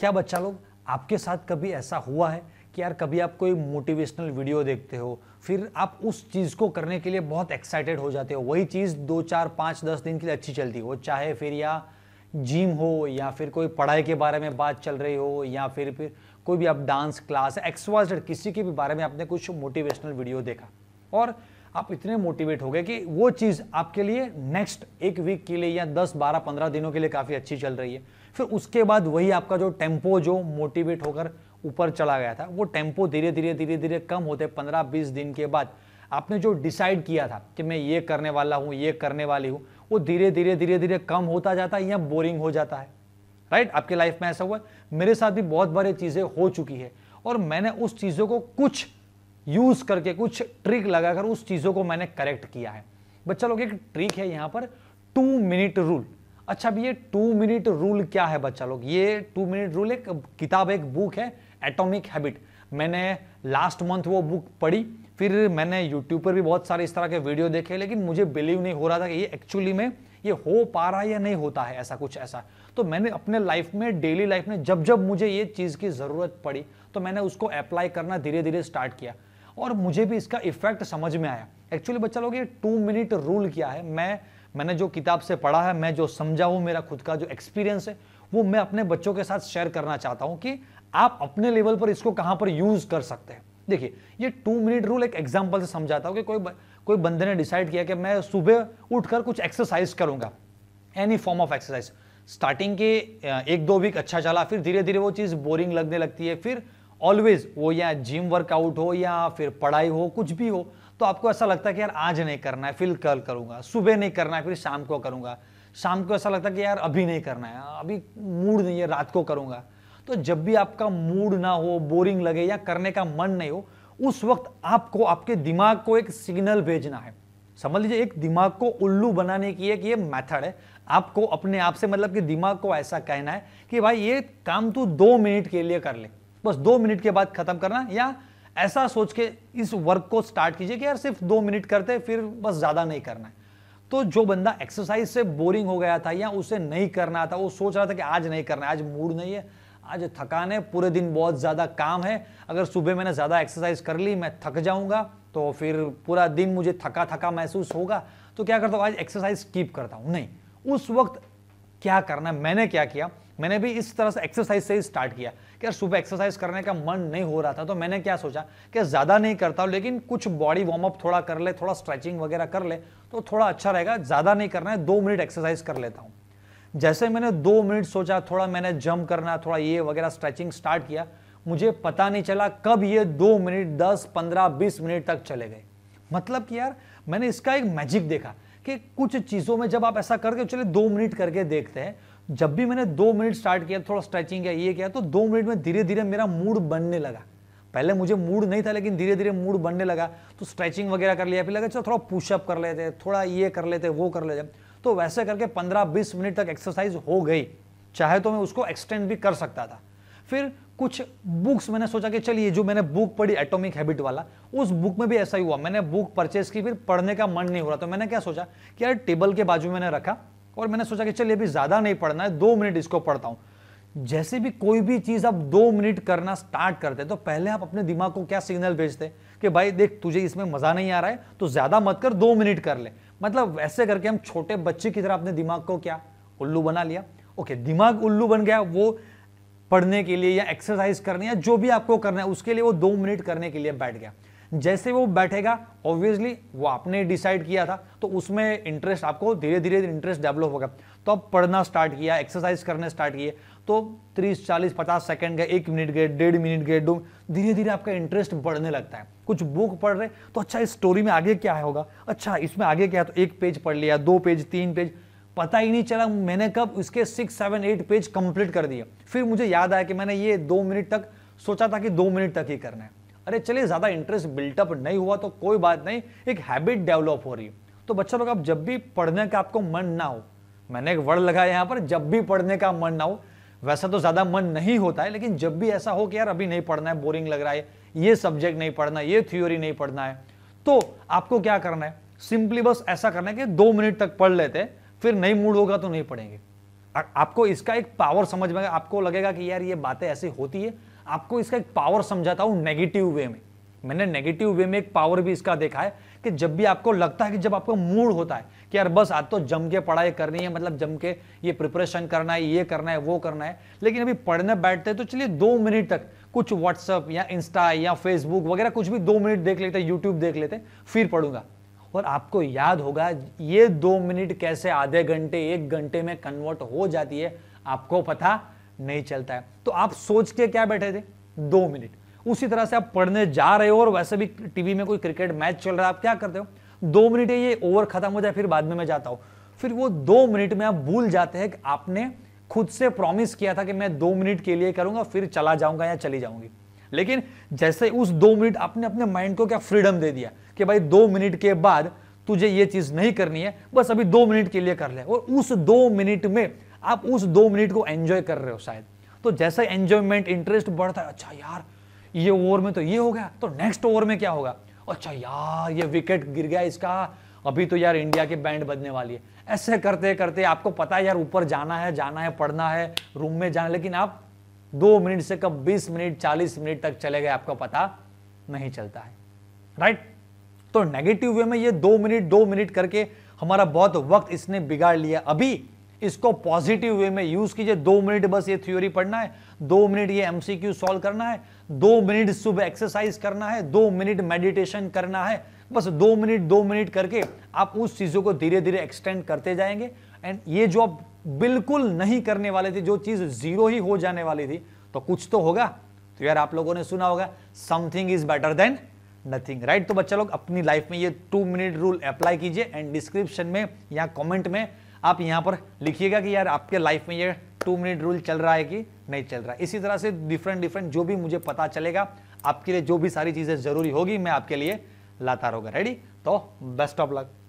क्या बच्चा लोग आपके साथ कभी ऐसा हुआ है कि यार कभी आप कोई मोटिवेशनल वीडियो देखते हो फिर आप उस चीज़ को करने के लिए बहुत एक्साइटेड हो जाते हो वही चीज़ दो चार पाँच दस दिन के लिए अच्छी चलती हो चाहे फिर या जिम हो या फिर कोई पढ़ाई के बारे में बात चल रही हो या फिर फिर कोई भी आप डांस क्लास एक्सवाजेड किसी के भी बारे में आपने कुछ मोटिवेशनल वीडियो देखा और आप इतने मोटिवेट हो गए कि वो चीज़ आपके लिए नेक्स्ट एक वीक के लिए या दस बारह पंद्रह दिनों के लिए काफ़ी अच्छी चल रही है फिर उसके बाद वही आपका जो टेम्पो जो मोटिवेट होकर ऊपर चला गया था वो टेम्पो धीरे धीरे धीरे धीरे कम होते पंद्रह बीस दिन के बाद आपने जो डिसाइड किया था कि मैं ये करने वाला हूँ ये करने वाली हूँ वो धीरे धीरे धीरे धीरे कम होता जाता है या बोरिंग हो जाता है राइट आपके लाइफ में ऐसा हुआ मेरे साथ भी बहुत बड़ी चीज़ें हो चुकी है और मैंने उस चीज़ों को कुछ यूज करके कुछ ट्रिक लगाकर उस चीजों को मैंने करेक्ट किया है बच्चा लोग एक ट्रिक है यहाँ पर टू मिनट रूल अच्छा अब ये टू मिनट रूल क्या है बच्चा लोग ये टू मिनट रूल एक किताब एक बुक है एटॉमिक हैबिट मैंने लास्ट मंथ वो बुक पढ़ी फिर मैंने यूट्यूब पर भी बहुत सारे इस तरह के वीडियो देखे लेकिन मुझे बिलीव नहीं हो रहा था कि ये एक्चुअली में ये हो पा रहा है या नहीं होता है ऐसा कुछ ऐसा तो मैंने अपने लाइफ में डेली लाइफ में जब जब मुझे ये चीज़ की ज़रूरत पड़ी तो मैंने उसको अप्लाई करना धीरे धीरे स्टार्ट किया और मुझे भी इसका इफेक्ट समझ में आया एक्चुअली बच्चा लोग ये टू मिनट रूल क्या है मैं मैंने जो किताब से पढ़ा है मैं जो समझा हूँ मेरा खुद का जो एक्सपीरियंस है वो मैं अपने बच्चों के साथ शेयर करना चाहता हूँ कि आप अपने लेवल पर इसको कहाँ पर यूज़ कर सकते हैं देखिए ये टू मिनट रूल एक एग्जाम्पल से समझाता हूँ कि कोई कोई बंदे ने डिसाइड किया कि मैं सुबह उठकर कुछ एक्सरसाइज करूँगा any form of exercise starting के एक दो वीक अच्छा चला फिर धीरे धीरे वो चीज़ बोरिंग लगने लगती है फिर ऑलवेज वो या जिम वर्कआउट हो या फिर पढ़ाई हो कुछ भी हो तो आपको ऐसा लगता है कि यार आज नहीं करना है फिर कल करूंगा सुबह नहीं करना है फिर शाम को करूंगा शाम को ऐसा लगता है कि यार अभी नहीं करना है अभी मूड नहीं है रात को करूंगा तो जब भी आपका मूड ना हो बोरिंग लगे या करने का मन नहीं हो उस वक्त आपको आपके दिमाग को एक सिग्नल भेजना है समझ लीजिए एक दिमाग को उल्लू बनाने की एक ये मेथड है आपको अपने आप से मतलब कि दिमाग को ऐसा कहना है कि भाई ये काम तू दो मिनट के लिए कर ले बस दो मिनट के बाद खत्म करना या ऐसा सोच के इस वर्क को स्टार्ट कीजिए कि यार सिर्फ दो मिनट करते फिर बस ज़्यादा नहीं करना है तो जो बंदा एक्सरसाइज से बोरिंग हो गया था या उसे नहीं करना था वो सोच रहा था कि आज नहीं करना आज मूड नहीं है आज थकान है पूरे दिन बहुत ज़्यादा काम है अगर सुबह मैंने ज़्यादा एक्सरसाइज कर ली मैं थक जाऊंगा तो फिर पूरा दिन मुझे थका थका महसूस होगा तो क्या करता हूँ आज एक्सरसाइज स्कीप करता हूँ नहीं उस वक्त क्या करना मैंने क्या किया मैंने भी इस तरह से एक्सरसाइज से ही स्टार्ट किया कि यार सुबह एक्सरसाइज करने का मन नहीं हो रहा था तो मैंने क्या सोचा कि ज़्यादा नहीं करता हूँ लेकिन कुछ बॉडी वार्म अप थोड़ा कर ले थोड़ा स्ट्रेचिंग वगैरह कर ले तो थोड़ा अच्छा रहेगा ज़्यादा नहीं करना है दो मिनट एक्सरसाइज कर लेता हूँ जैसे मैंने दो मिनट सोचा थोड़ा मैंने जम करना थोड़ा ये वगैरह स्ट्रेचिंग स्टार्ट किया मुझे पता नहीं चला कब ये दो मिनट दस पंद्रह बीस मिनट तक चले गए मतलब कि यार मैंने इसका एक मैजिक देखा कि कुछ चीज़ों में जब आप ऐसा करके चले दो मिनट करके देखते हैं जब भी मैंने दो मिनट स्टार्ट किया थोड़ा स्ट्रेचिंग किया ये किया तो दो मिनट में धीरे धीरे मेरा मूड बनने लगा पहले मुझे मूड नहीं था लेकिन धीरे धीरे मूड बनने लगा तो स्ट्रेचिंग वगैरह कर लिया फिर लगा चलो अच्छा, थोड़ा पुशअप कर लेते थोड़ा ये कर लेते वो कर लेते तो वैसे करके पंद्रह बीस मिनट तक एक्सरसाइज हो गई चाहे तो मैं उसको एक्सटेंड भी कर सकता था फिर कुछ बुक्स मैंने सोचा कि चलिए जो मैंने बुक पढ़ी एटॉमिक हैबिट वाला उस बुक में भी ऐसा ही हुआ मैंने बुक परचेज की फिर पढ़ने का मन नहीं हो रहा तो मैंने क्या सोचा कि यार टेबल के बाजू मैंने रखा और मैंने सोचा कि चलिए अभी ज़्यादा नहीं पढ़ना है दो मिनट इसको पढ़ता हूं जैसे भी कोई भी चीज़ आप दो मिनट करना स्टार्ट करते हैं तो पहले आप अपने दिमाग को क्या सिग्नल भेजते हैं कि भाई देख तुझे इसमें मज़ा नहीं आ रहा है तो ज़्यादा मत कर दो मिनट कर ले मतलब वैसे करके हम छोटे बच्चे की तरह अपने दिमाग को क्या उल्लू बना लिया ओके दिमाग उल्लू बन गया वो पढ़ने के लिए या एक्सरसाइज करने या जो भी आपको करना है उसके लिए वो दो मिनट करने के लिए बैठ गया जैसे वो बैठेगा ऑब्वियसली वो आपने डिसाइड किया था तो उसमें इंटरेस्ट आपको धीरे धीरे इंटरेस्ट डेवलप होगा तो आप पढ़ना स्टार्ट किया एक्सरसाइज करने स्टार्ट किए तो 30 40 50 सेकंड गए एक मिनट गए डेढ़ मिनट गए डूब धीरे धीरे आपका इंटरेस्ट बढ़ने लगता है कुछ बुक पढ़ रहे तो अच्छा इस स्टोरी में आगे क्या होगा अच्छा इसमें आगे क्या है तो एक पेज पढ़ लिया दो पेज तीन पेज पता ही नहीं चला मैंने कब उसके six seven eight page complete कर दिया फिर मुझे याद आया कि मैंने ये दो मिनट तक सोचा था कि दो मिनट तक ही करना है अरे चलिए ज़्यादा इंटरेस्ट बिल्टअप नहीं हुआ तो कोई बात नहीं एक हैबिट डेवलप हो रही तो बच्चा लोग आप जब भी पढ़ने का आपको मन ना हो मैंने एक वर्ड लगाया यहाँ पर जब भी पढ़ने का मन ना हो वैसा तो ज़्यादा मन नहीं होता है लेकिन जब भी ऐसा हो कि यार अभी नहीं पढ़ना है बोरिंग लग रहा है ये सब्जेक्ट नहीं पढ़ना ये थ्योरी नहीं पढ़ना है तो आपको क्या करना है सिंपली बस ऐसा करना है कि दो मिनट तक पढ़ लेते हैं फिर नहीं मूड होगा तो नहीं पढ़ेंगे आपको इसका एक पावर समझ में आपको लगेगा कि यार ये बातें ऐसी होती है आपको इसका एक पावर समझाता हूँ नेगेटिव वे में मैंने नेगेटिव वे में एक पावर भी इसका देखा है कि जब भी आपको लगता है कि जब आपका मूड होता है कि यार बस आज तो जम के पढ़ाई करनी है मतलब जम के ये प्रिपरेशन करना है ये करना है वो करना है लेकिन अभी पढ़ने बैठते हैं तो चलिए दो मिनट तक कुछ व्हाट्सअप या इंस्टा या फेसबुक वगैरह कुछ भी दो मिनट देख लेते हैं यूट्यूब देख लेते हैं फिर पढ़ूंगा और आपको याद होगा ये दो मिनट कैसे आधे घंटे एक घंटे में कन्वर्ट हो जाती है आपको पता नहीं चलता है तो आप सोच के क्या बैठे थे दो मिनट उसी तरह से आप पढ़ने जा रहे हो और वैसे भी टीवी में कोई क्रिकेट मैच चल रहा है आप क्या करते हो दो मिनट ये ओवर खत्म हो जाए फिर बाद में मैं जाता हूं फिर वो दो मिनट में आप भूल जाते हैं कि आपने खुद से प्रॉमिस किया था कि मैं दो मिनट के लिए करूंगा फिर चला जाऊंगा या चली जाऊंगी लेकिन जैसे उस दो मिनट आपने अपने माइंड को क्या फ्रीडम दे दिया कि भाई दो मिनट के बाद तुझे ये चीज नहीं करनी है बस अभी दो मिनट के लिए कर ले और उस दो मिनट में आप उस दो मिनट को एंजॉय कर रहे हो शायद तो जैसे एंजॉयमेंट इंटरेस्ट बढ़ता है अच्छा यार ये ओवर में तो ये हो गया तो नेक्स्ट ओवर में क्या होगा अच्छा यार ये विकेट गिर गया इसका अभी तो यार इंडिया के बैंड बजने वाली है ऐसे करते करते आपको पता है यार ऊपर जाना है जाना है पढ़ना है रूम में जाना लेकिन आप दो मिनट से कब बीस मिनट चालीस मिनट तक चले गए आपका पता नहीं चलता है राइट तो नेगेटिव वे में ये दो मिनट दो मिनट करके हमारा बहुत वक्त इसने बिगाड़ लिया अभी इसको पॉजिटिव वे में यूज कीजिए दो मिनट बस ये थ्योरी पढ़ना है दो मिनट ये एमसीक्यू सॉल्व करना है दो मिनट सुबह एक्सरसाइज करना है दो मिनट मेडिटेशन करना है बस दो मिनट दो मिनट करके आप उस चीजों को धीरे धीरे एक्सटेंड करते जाएंगे एंड ये जो आप बिल्कुल नहीं करने वाले थे जो चीज जीरो ही हो जाने वाली थी तो कुछ तो होगा तो यार आप लोगों ने सुना होगा something is better than nothing right तो बच्चा लोग अपनी लाइफ में ये टू मिनट रूल अप्लाई कीजिए एंड डिस्क्रिप्शन में या कॉमेंट में आप यहाँ पर लिखिएगा कि यार आपके लाइफ में ये टू मिनट रूल चल रहा है कि नहीं चल रहा है इसी तरह से डिफरेंट डिफरेंट जो भी मुझे पता चलेगा आपके लिए जो भी सारी चीज़ें ज़रूरी होगी मैं आपके लिए लाता रहूँगा रेडी तो बेस्ट ऑफ लक